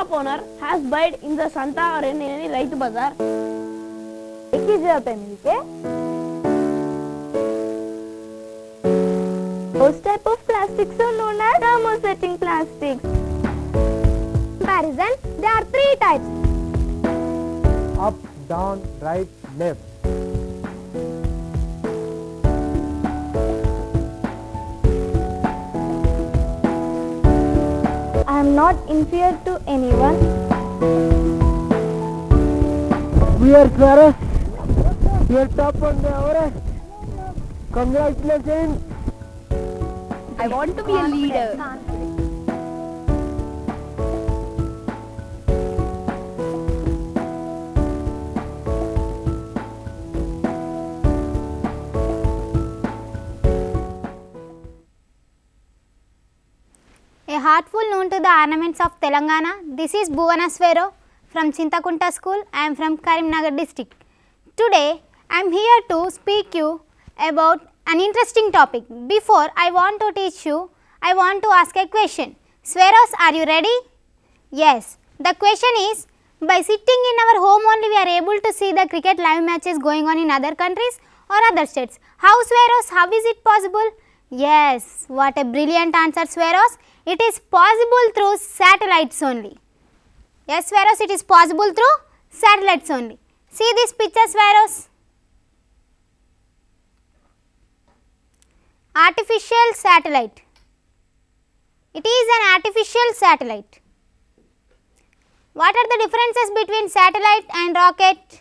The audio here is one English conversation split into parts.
shop owner has bought in the Santa or in any right Bazaar. Ekkiz rupaye milke. Those type of plastics are known as thermosetting plastics. Comparison, there are three types. Up, down, right, left. I am not inferior to anyone. We are Clara. You are top on the hour. Congratulations. I want to be a leader. on to the ornaments of Telangana. This is Bhuvana Swaro from Chintakunta school. I am from Karimnagar district. Today I am here to speak you about an interesting topic. Before I want to teach you, I want to ask a question. Sweros, are you ready? Yes. The question is, by sitting in our home only we are able to see the cricket live matches going on in other countries or other states. How Sweros, how is it possible? Yes, what a brilliant answer Sweros. It is possible through satellites only. Yes, sparrows, it is possible through satellites only. See this picture, sparrows. Artificial satellite. It is an artificial satellite. What are the differences between satellite and rocket?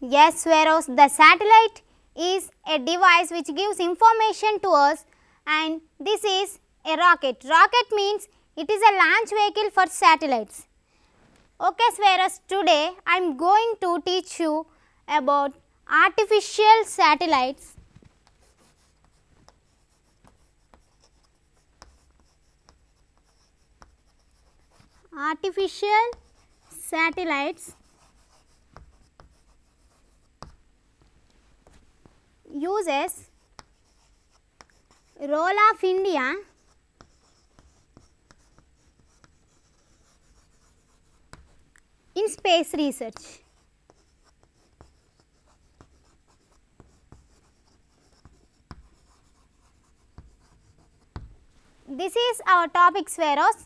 Yes, sparrows, the satellite is a device which gives information to us and this is a rocket. Rocket means it is a launch vehicle for satellites. Okay, Swearers, today I am going to teach you about artificial satellites. Artificial satellites uses role of India in space research. This is our topic spheros.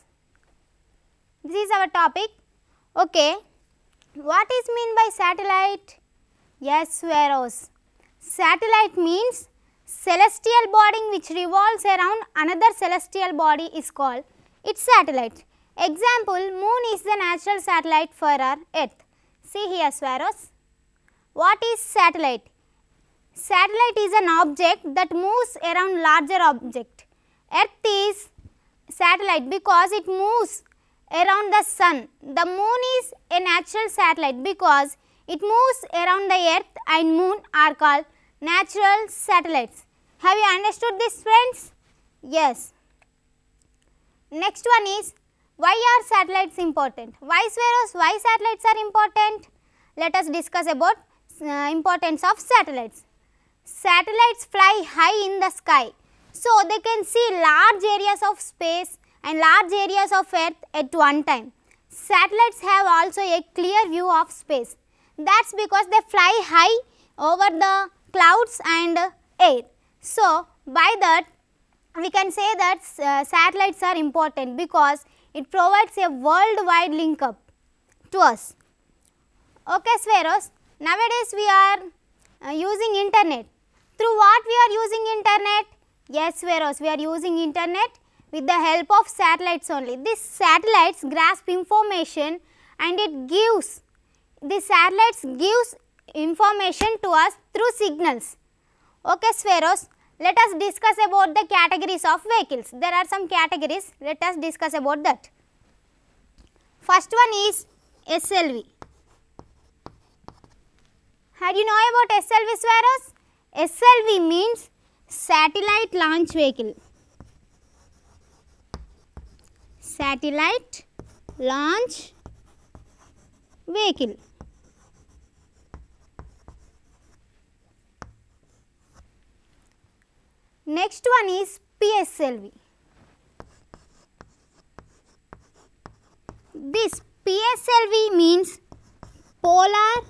This is our topic. Okay. What is mean by satellite? Yes, spheros. Satellite means celestial body which revolves around another celestial body is called its satellite. Example, moon is the natural satellite for our earth. See here Swaros. What is satellite? Satellite is an object that moves around larger object. Earth is satellite because it moves around the sun. The moon is a natural satellite because it moves around the earth and moon are called natural satellites. Have you understood this friends? Yes. Next one is why are satellites important? Why Sveros, why satellites are important? Let us discuss about uh, importance of satellites. Satellites fly high in the sky. So, they can see large areas of space and large areas of earth at one time. Satellites have also a clear view of space. That's because they fly high over the clouds and air. So, by that we can say that uh, satellites are important because it provides a worldwide link up to us. Okay, Spheros. Nowadays, we are uh, using internet. Through what we are using internet? Yes, Spheros, we are using internet with the help of satellites only. These satellites grasp information and it gives, the satellites gives information to us through signals. Okay, Spheros. Let us discuss about the categories of vehicles. There are some categories. Let us discuss about that. First one is SLV. do you know about SLV Swaros? SLV means satellite launch vehicle. Satellite launch vehicle. Next one is PSLV. This PSLV means Polar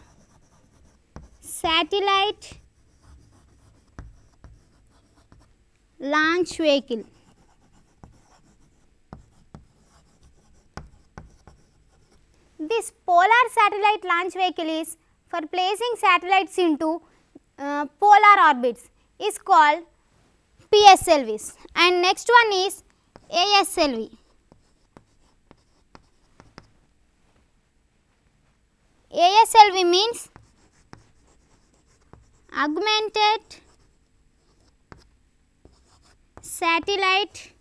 Satellite Launch Vehicle. This polar satellite launch vehicle is for placing satellites into uh, polar orbits is called PSLVs and next one is ASLV. ASLV means augmented satellite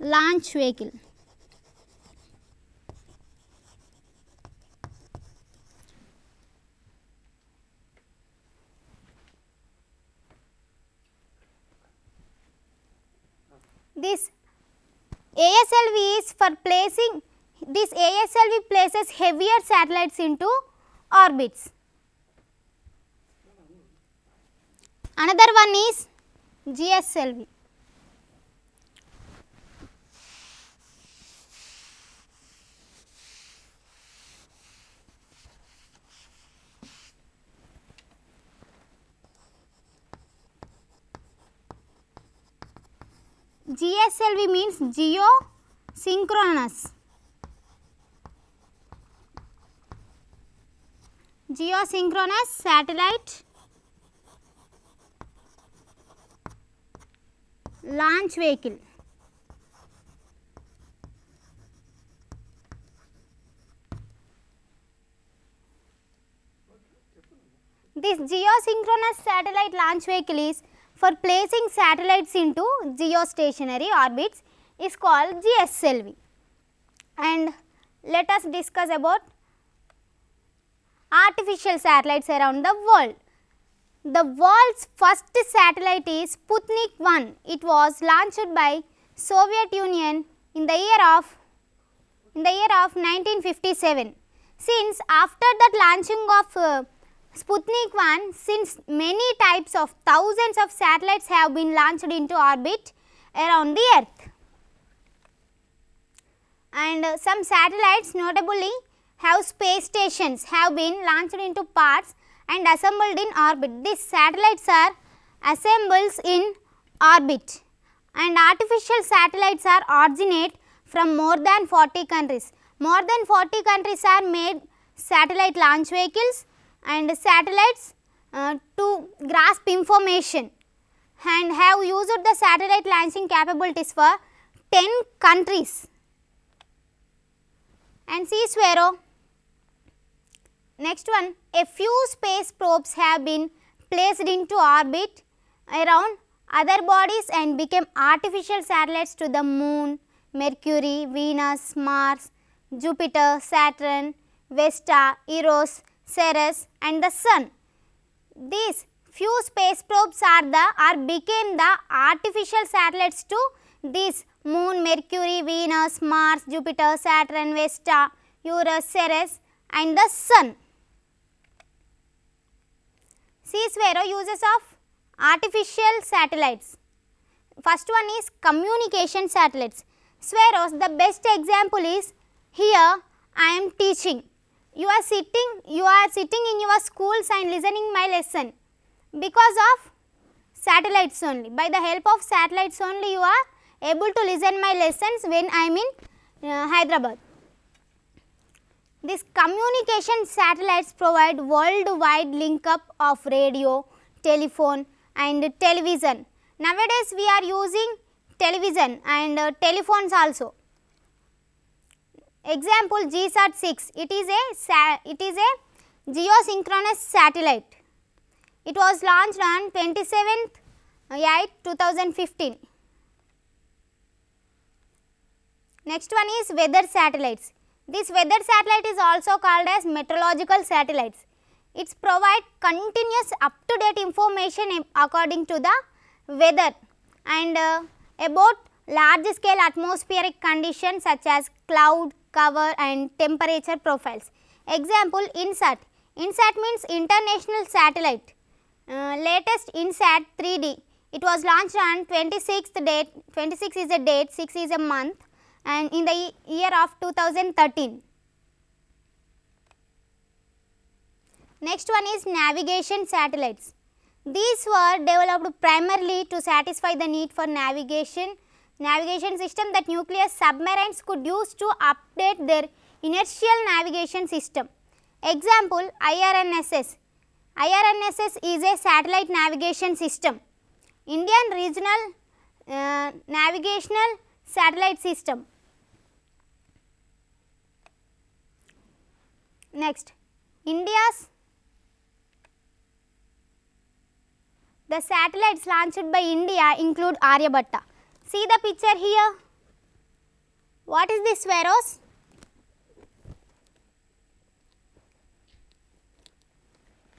launch vehicle. this ASLV is for placing this ASLV places heavier satellites into orbits. Another one is GSLV. GSLV means geosynchronous. Geosynchronous satellite launch vehicle. This geosynchronous satellite launch vehicle is for placing satellites into geostationary orbits is called GSLV. And let us discuss about artificial satellites around the world. The world's first satellite is Sputnik 1. It was launched by Soviet Union in the year of in the year of 1957. Since after that launching of uh, Sputnik 1, since many types of thousands of satellites have been launched into orbit around the earth. And uh, some satellites notably have space stations have been launched into parts and assembled in orbit. These satellites are assembles in orbit and artificial satellites are originate from more than 40 countries. More than 40 countries are made satellite launch vehicles and satellites uh, to grasp information and have used the satellite launching capabilities for 10 countries. And see Swero. Next one, a few space probes have been placed into orbit around other bodies and became artificial satellites to the moon, Mercury, Venus, Mars, Jupiter, Saturn, Vesta, Eros Ceres and the Sun. These few space probes are the or became the artificial satellites to these Moon, Mercury, Venus, Mars, Jupiter, Saturn, Vesta, Uranus, Ceres and the Sun. See Svero uses of artificial satellites. First one is communication satellites. Sveros the best example is here I am teaching you are sitting you are sitting in your schools and listening my lesson because of satellites only by the help of satellites only you are able to listen my lessons when I am in uh, Hyderabad. This communication satellites provide worldwide link up of radio, telephone and television. Nowadays we are using television and uh, telephones also. Example GSAT 6, it is a it is a geosynchronous satellite. It was launched on 27th uh, 2015. Next one is weather satellites. This weather satellite is also called as meteorological satellites. It provides continuous up to date information according to the weather and uh, about large scale atmospheric conditions such as cloud, cover and temperature profiles. Example INSAT. INSAT means International Satellite. Uh, latest INSAT 3D. It was launched on 26th date, 26 is a date, 6 is a month and in the year of 2013. Next one is navigation satellites. These were developed primarily to satisfy the need for navigation navigation system that nuclear submarines could use to update their inertial navigation system. Example IRNSS. IRNSS is a satellite navigation system. Indian Regional uh, Navigational Satellite System. Next, India's the satellites launched by India include Aryabhatta. See the picture here. What is this Svaros?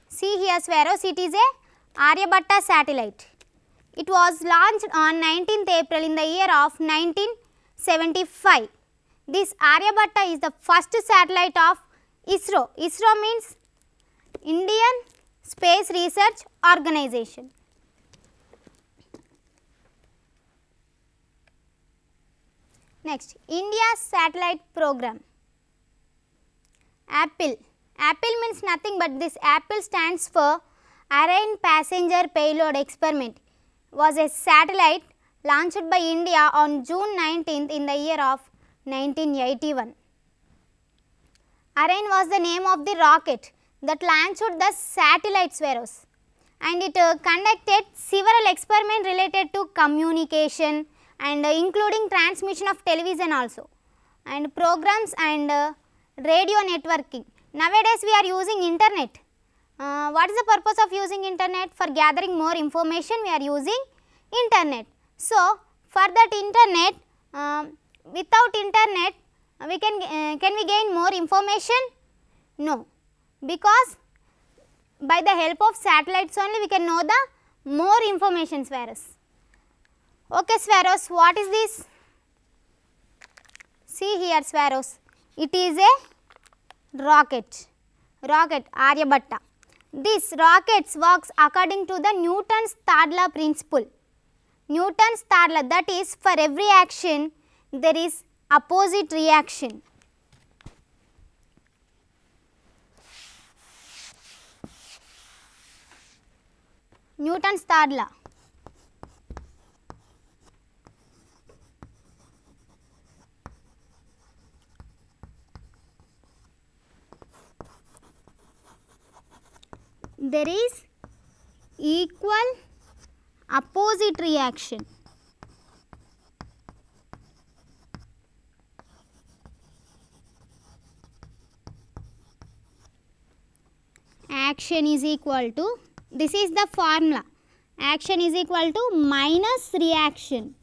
See here Svaros. it is a Aryabhatta satellite. It was launched on 19th April in the year of 1975. This Aryabhatta is the first satellite of ISRO. ISRO means Indian Space Research Organization. Next, India's satellite program. Apple. Apple means nothing but this Apple stands for Ariane Passenger Payload Experiment was a satellite launched by India on June 19th in the year of 1981. Ariane was the name of the rocket that launched the satellite Sveros and it uh, conducted several experiments related to communication, and uh, including transmission of television also and programs and uh, radio networking. Nowadays we are using internet. Uh, what is the purpose of using internet? For gathering more information we are using internet. So, for that internet, uh, without internet uh, we can, uh, can we gain more information? No, because by the help of satellites only we can know the more informations whereas Okay sparrows, what is this? See here Swaros. it is a rocket, rocket Aryabhatta. This rocket works according to the Newton's third law principle. Newton's third law that is for every action there is opposite reaction. Newton's third law. there is equal opposite reaction. Action is equal to, this is the formula, action is equal to minus reaction.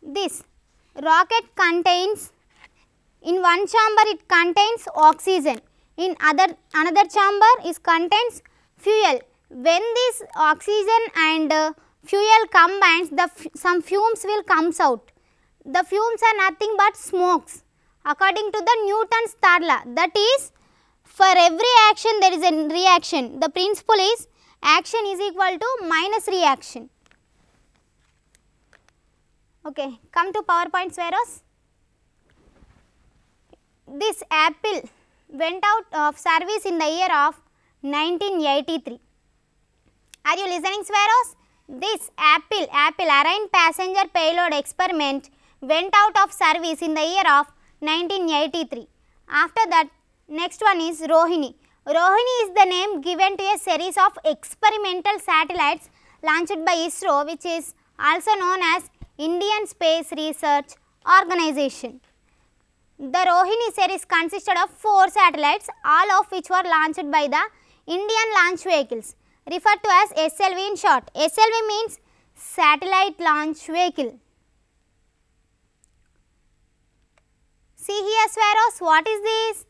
This rocket contains in one chamber it contains oxygen, in other another chamber is contains fuel. When this oxygen and uh, fuel combines the some fumes will comes out. The fumes are nothing but smokes according to the Newton's third law that is for every action there is a reaction. The principle is action is equal to minus reaction. Okay, come to PowerPoint Sveros this apple went out of service in the year of 1983. Are you listening sparrows? This apple, apple Ariane passenger payload experiment went out of service in the year of 1983. After that next one is Rohini. Rohini is the name given to a series of experimental satellites launched by ISRO which is also known as Indian Space Research Organization. The Rohini series consisted of four satellites, all of which were launched by the Indian launch vehicles, referred to as SLV in short. SLV means Satellite Launch Vehicle. See here Swaros, what is this?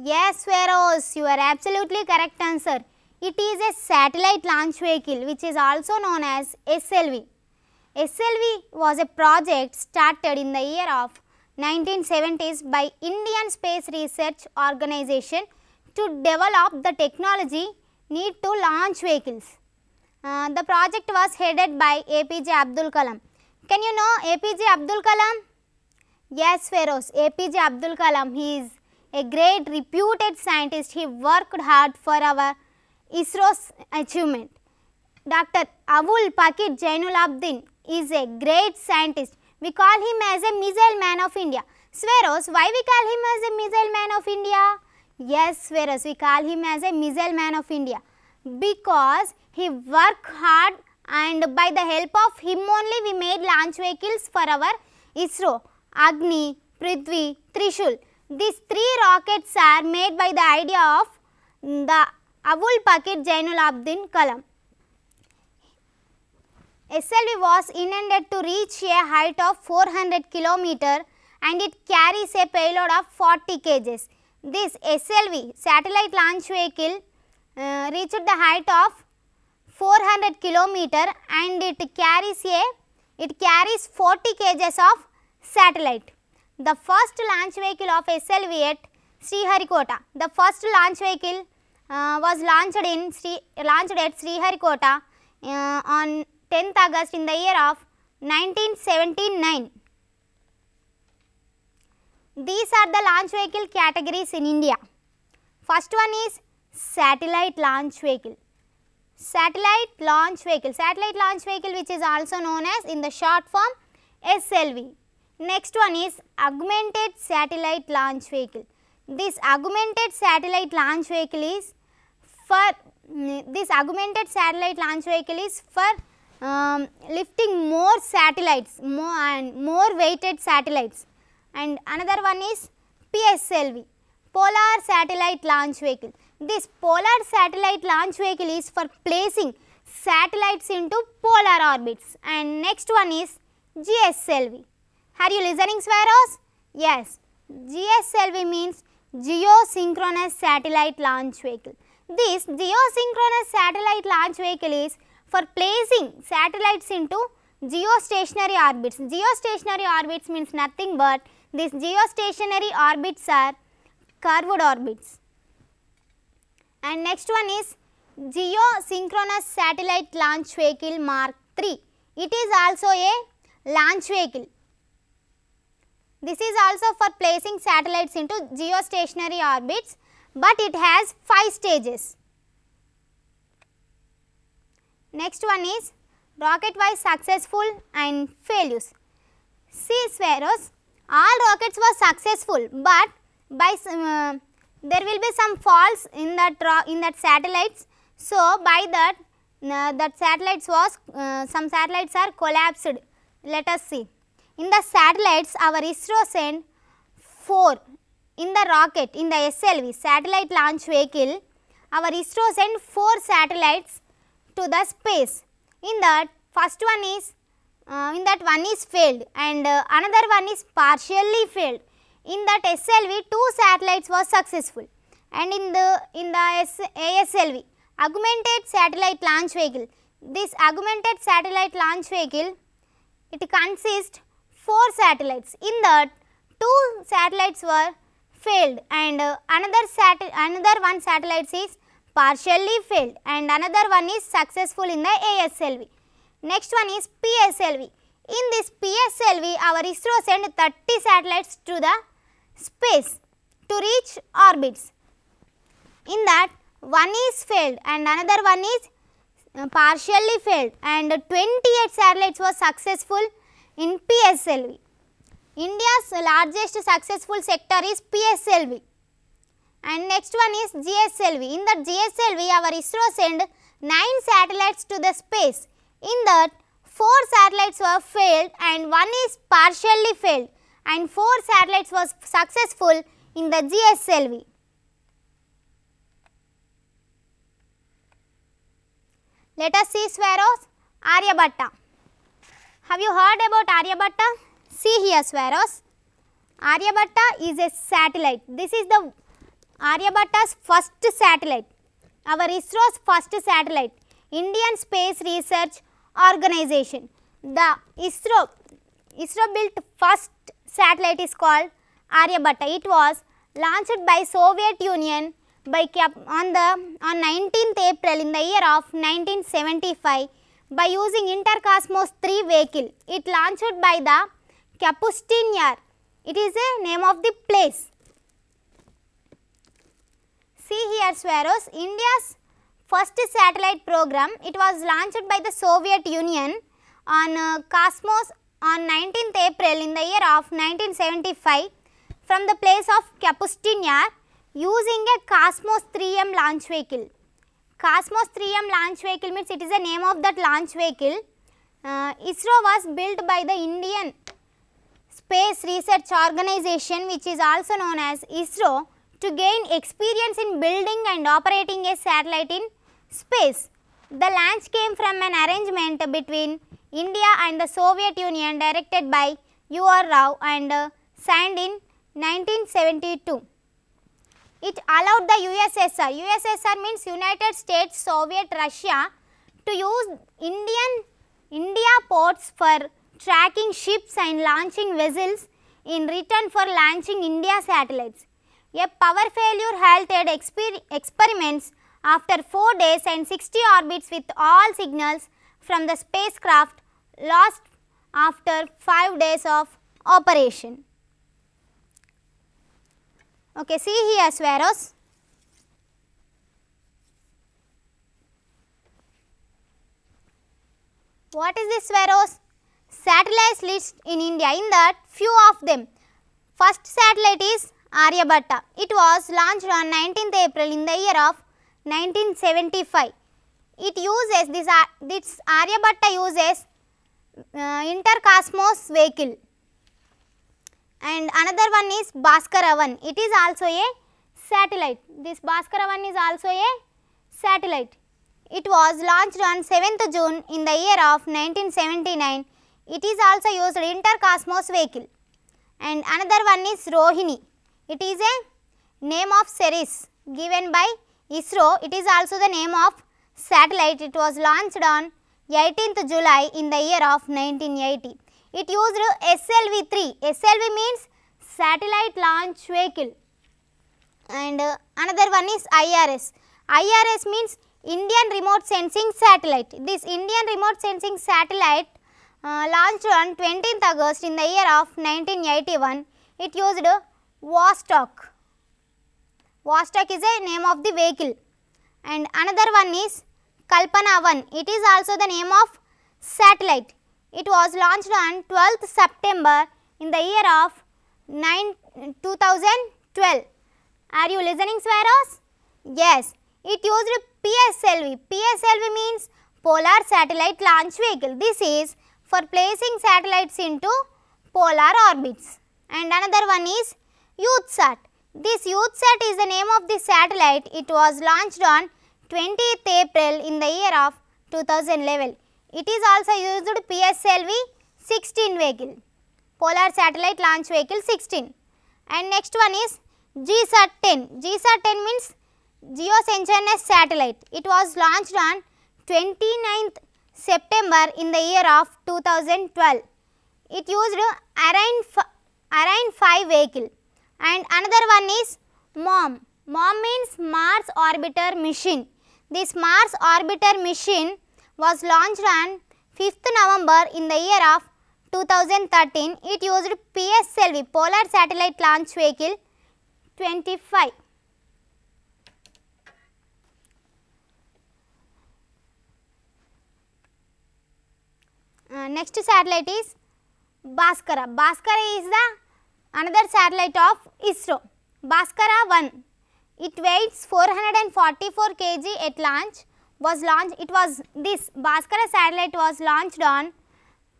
Yes Swaros, you are absolutely correct answer. It is a satellite launch vehicle which is also known as SLV. SLV was a project started in the year of 1970s by Indian Space Research Organization to develop the technology need to launch vehicles. Uh, the project was headed by APJ Abdul Kalam. Can you know APJ Abdul Kalam? Yes, Feroz. APJ Abdul Kalam, he is a great reputed scientist. He worked hard for our ISRO's achievement. Dr. Avul Pakit Jainul Abdin is a great scientist. We call him as a missile man of India. Sweros, why we call him as a missile man of India? Yes, Sweros, we call him as a missile man of India because he worked hard and by the help of him only we made launch vehicles for our ISRO, Agni, Prithvi, Trishul. These three rockets are made by the idea of the Avul Pakit Jainul Abdin Kalam. SLV was intended to reach a height of 400 km and it carries a payload of 40 kg. This SLV satellite launch vehicle uh, reached the height of 400 km and it carries a it carries 40 kg of satellite. The first launch vehicle of SLV at Sriharikota. The first launch vehicle uh, was launched in Sri, launched at Sriharikota uh, on 10th August in the year of 1979. These are the launch vehicle categories in India. First one is satellite launch vehicle. Satellite launch vehicle. Satellite launch vehicle which is also known as in the short form SLV. Next one is augmented satellite launch vehicle. This augmented satellite launch vehicle is for this augmented satellite launch vehicle is for um, lifting more satellites more and more weighted satellites and another one is PSLV polar satellite launch vehicle. This polar satellite launch vehicle is for placing satellites into polar orbits and next one is GSLV. Are you listening Sveros Yes, GSLV means Geosynchronous Satellite Launch Vehicle. This Geosynchronous Satellite Launch Vehicle is for placing satellites into geostationary orbits. Geostationary orbits means nothing but these geostationary orbits are curved orbits. And next one is Geosynchronous Satellite Launch Vehicle Mark III. It is also a launch vehicle. This is also for placing satellites into geostationary orbits, but it has 5 stages. Next one is rocket wise successful and failures. See Sparrows, all rockets were successful but by uh, there will be some faults in that in that satellites. So, by that uh, that satellites was uh, some satellites are collapsed. Let us see. In the satellites our ISRO sent 4 in the rocket in the SLV satellite launch vehicle our ISRO sent 4 satellites to the space. In that first one is uh, in that one is failed and uh, another one is partially failed. In that SLV two satellites were successful and in the in the ASLV augmented satellite launch vehicle. This augmented satellite launch vehicle it consists four satellites. In that two satellites were failed and uh, another sat another one satellite is partially failed and another one is successful in the ASLV. Next one is PSLV. In this PSLV, our ISRO sent 30 satellites to the space to reach orbits. In that, one is failed and another one is uh, partially failed and 28 satellites were successful in PSLV. India's largest successful sector is PSLV. And next one is GSLV. In that GSLV, our ISRO sent 9 satellites to the space. In that, 4 satellites were failed and 1 is partially failed and 4 satellites was successful in the GSLV. Let us see Swaros, Aryabhatta. Have you heard about Aryabhatta? See here Swaros. Aryabhatta is a satellite. This is the Aryabhatta's first satellite, our ISRO's first satellite, Indian Space Research Organization. The ISRO, ISRO built first satellite is called Aryabhatta. It was launched by Soviet Union by on the on 19th April in the year of 1975 by using Intercosmos 3 vehicle. It launched by the Kapustin Yar. It is a name of the place. See here sparrows, India's first satellite program, it was launched by the Soviet Union on uh, Cosmos on 19th April in the year of 1975 from the place of Kapustin Yar using a Cosmos 3M launch vehicle. Cosmos 3M launch vehicle means it is the name of that launch vehicle. Uh, ISRO was built by the Indian Space Research Organization which is also known as ISRO to gain experience in building and operating a satellite in space. The launch came from an arrangement between India and the Soviet Union directed by U.R. Rao and uh, signed in 1972. It allowed the USSR, USSR means United States, Soviet, Russia to use Indian India ports for tracking ships and launching vessels in return for launching India satellites. A power failure halted exper experiments after 4 days and 60 orbits with all signals from the spacecraft lost after 5 days of operation. Okay, see here Swaros. What is this Swaros? Satellites list in India in that few of them. First satellite is Aryabhatta. It was launched on 19th April in the year of 1975. It uses this, this Aryabhatta uses uh, intercosmos vehicle and another one is Bhaskaravan. It is also a satellite. This Bhaskaravan is also a satellite. It was launched on 7th June in the year of 1979. It is also used intercosmos vehicle and another one is Rohini. It is a name of series given by ISRO. It is also the name of satellite. It was launched on 18th July in the year of 1980. It used SLV-3. SLV means Satellite Launch Vehicle and uh, another one is IRS. IRS means Indian Remote Sensing Satellite. This Indian Remote Sensing Satellite uh, launched on 20th August in the year of 1981. It used Vostok. Vostok is a name of the vehicle and another one is Kalpana 1. It is also the name of satellite. It was launched on 12th September in the year of 9, 2012. Are you listening Sparrows? Yes, it used PSLV. PSLV means Polar Satellite Launch Vehicle. This is for placing satellites into polar orbits and another one is YouthSat. This YouthSat is the name of the satellite. It was launched on 20th April in the year of 2011. It is also used PSLV 16 vehicle, Polar Satellite Launch Vehicle 16. And next one is GSAT 10. GSAT 10 means Geosynchronous Satellite. It was launched on 29th September in the year of 2012. It used Ariane, Ariane 5 vehicle and another one is MOM. MOM means Mars Orbiter Mission. This Mars Orbiter Mission was launched on 5th November in the year of 2013. It used PSLV Polar Satellite Launch Vehicle 25. Uh, next satellite is Bhaskara. Bhaskara is the another satellite of ISRO, Bhaskara 1. It weighs 444 kg at launch, was launched, it was this Bhaskara satellite was launched on um,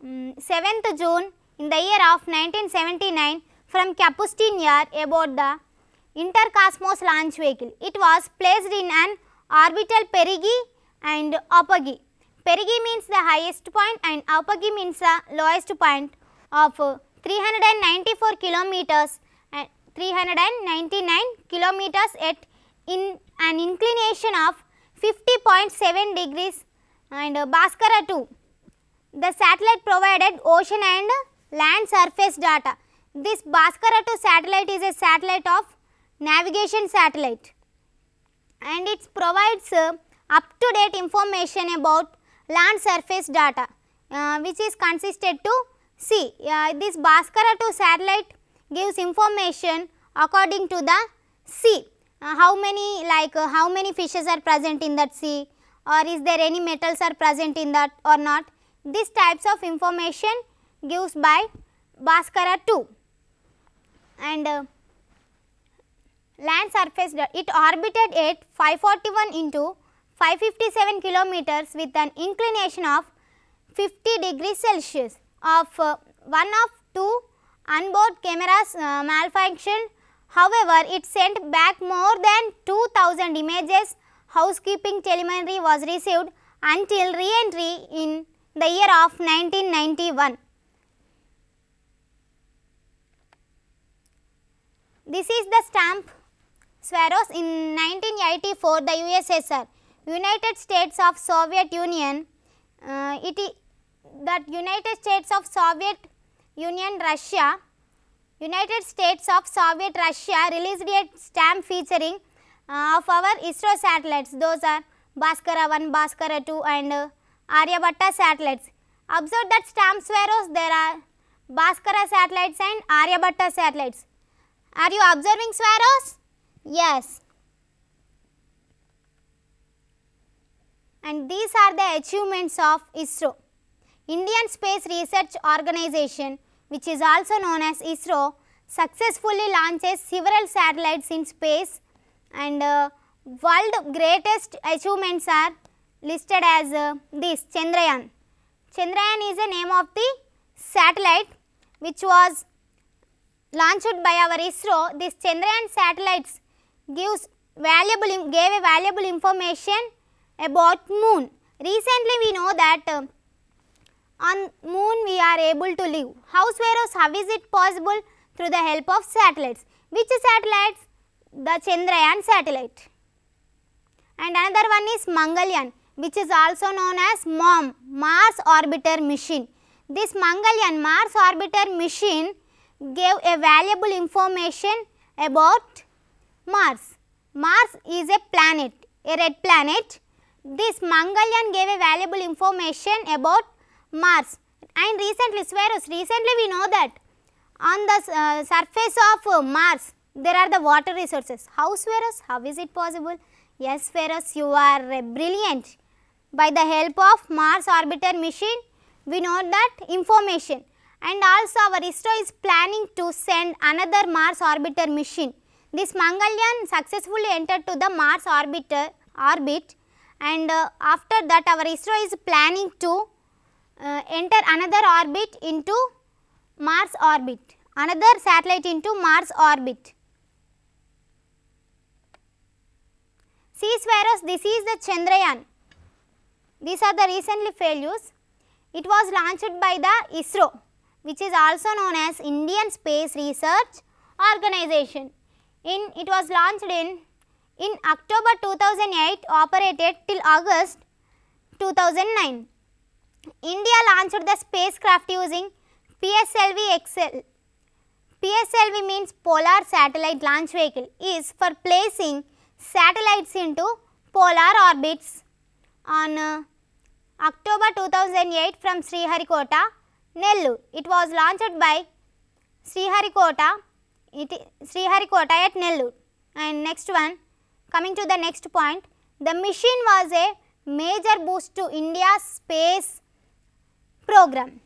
mm, 7th June in the year of 1979 from Kapustin Yar aboard the Intercosmos launch vehicle. It was placed in an orbital perigee and apogee. Perigee means the highest point and apogee means the lowest point of 394 kilometers and uh, 399 kilometers at in an inclination of 50.7 degrees and uh, Bhaskara 2. The satellite provided ocean and land surface data. This Bhaskara 2 satellite is a satellite of navigation satellite and it provides uh, up to date information about land surface data uh, which is consisted to See, uh, this Bhaskara 2 satellite gives information according to the sea. Uh, how many like uh, how many fishes are present in that sea or is there any metals are present in that or not. These types of information gives by Bhaskara 2 and uh, land surface it orbited at 541 into 557 kilometers with an inclination of 50 degrees Celsius of uh, one of two onboard cameras uh, malfunctioned. However, it sent back more than 2000 images. Housekeeping telemetry was received until re-entry in the year of 1991. This is the stamp Swaros in 1984 the USSR United States of Soviet Union uh, it that United States of Soviet Union Russia, United States of Soviet Russia released a stamp featuring uh, of our ISRO satellites. Those are Bhaskara 1, Bhaskara 2 and uh, Aryabhatta satellites. Observe that stamps, sparrows there are Bhaskara satellites and Aryabhatta satellites. Are you observing Swaros? Yes. And these are the achievements of ISRO. Indian Space Research Organization, which is also known as ISRO, successfully launches several satellites in space and uh, world greatest achievements are listed as uh, this Chandrayaan. Chandrayaan is the name of the satellite which was launched by our ISRO. This Chandrayaan satellites gives valuable gave a valuable information about moon. Recently we know that uh, on moon we are able to live. How how is it possible? Through the help of satellites. Which satellites? The Chandrayaan satellite. And another one is Mangalyaan which is also known as MOM, Mars Orbiter Mission. This Mangalyaan Mars Orbiter Mission gave a valuable information about Mars. Mars is a planet, a red planet. This Mangalyaan gave a valuable information about Mars and recently Sverus recently we know that on the uh, surface of uh, Mars there are the water resources. How Sverus? How is it possible? Yes Sverus you are uh, brilliant. By the help of Mars orbiter machine we know that information and also our ISRO is planning to send another Mars orbiter mission. This Mangalyaan successfully entered to the Mars orbiter orbit and uh, after that our ISRO is planning to uh, enter another orbit into Mars orbit, another satellite into Mars orbit. See Sparrows, this is the Chandrayaan. These are the recently failures. It was launched by the ISRO, which is also known as Indian Space Research Organization. In it was launched in in October 2008, operated till August 2009. India launched the spacecraft using PSLV-XL. PSLV means Polar Satellite Launch Vehicle is for placing satellites into polar orbits on uh, October 2008 from Sriharikota, Nellore. It was launched by Sriharikota, it, Sriharikota at Nellore. And next one, coming to the next point, the mission was a major boost to India's space program.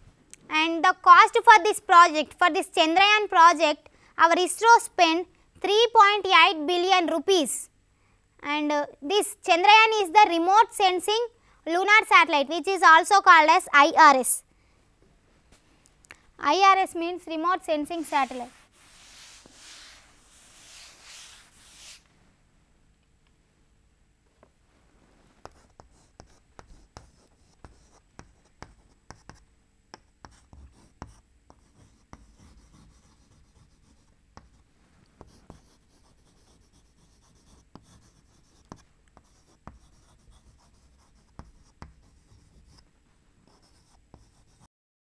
And the cost for this project, for this Chandrayaan project, our ISRO spent 3.8 billion rupees. And uh, this Chandrayaan is the remote sensing lunar satellite which is also called as IRS. IRS means remote sensing satellite.